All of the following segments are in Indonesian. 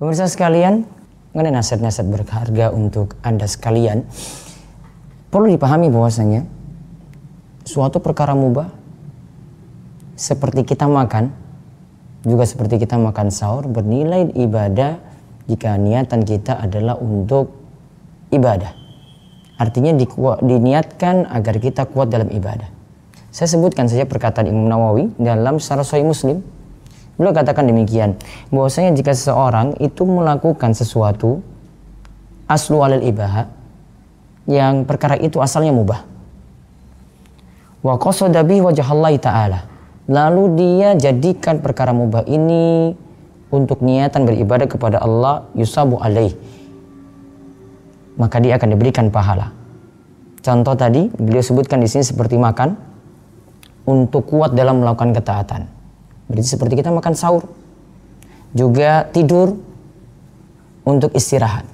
Pemirsa sekalian, mengenai nasihat-nasihat berharga untuk Anda sekalian, perlu dipahami bahwasanya suatu perkara mubah seperti kita makan, juga seperti kita makan sahur bernilai ibadah jika niatan kita adalah untuk ibadah. Artinya diniatkan agar kita kuat dalam ibadah. Saya sebutkan saja perkataan Imam Nawawi dalam Sarah Muslim Beliau katakan demikian, bahwasanya jika seseorang itu melakukan sesuatu aslu alil ibaha yang perkara itu asalnya mubah. Wa qasada bihi wajhallahi ta'ala. Lalu dia jadikan perkara mubah ini untuk niatan beribadah kepada Allah yusabu alaih. Maka dia akan diberikan pahala. Contoh tadi beliau sebutkan di sini seperti makan untuk kuat dalam melakukan ketaatan Berarti seperti kita makan sahur. Juga tidur untuk istirahat.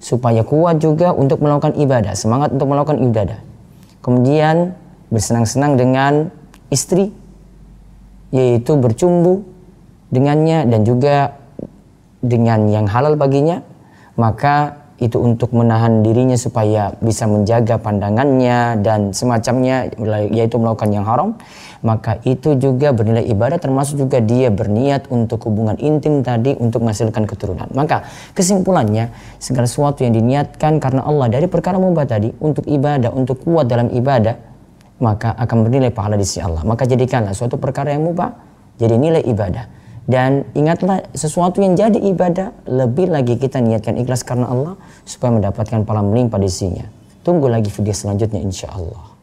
Supaya kuat juga untuk melakukan ibadah, semangat untuk melakukan ibadah. Kemudian bersenang-senang dengan istri, yaitu bercumbu dengannya dan juga dengan yang halal baginya, maka itu untuk menahan dirinya supaya bisa menjaga pandangannya dan semacamnya yaitu melakukan yang haram maka itu juga bernilai ibadah termasuk juga dia berniat untuk hubungan intim tadi untuk menghasilkan keturunan maka kesimpulannya segala sesuatu yang diniatkan karena Allah dari perkara mubah tadi untuk ibadah untuk kuat dalam ibadah maka akan bernilai pahala di sisi Allah maka jadikanlah suatu perkara yang mubah jadi nilai ibadah dan ingatlah sesuatu yang jadi ibadah lebih lagi kita niatkan ikhlas karena Allah supaya mendapatkan pahala melimpah di sisinya. Tunggu lagi video selanjutnya insya Allah.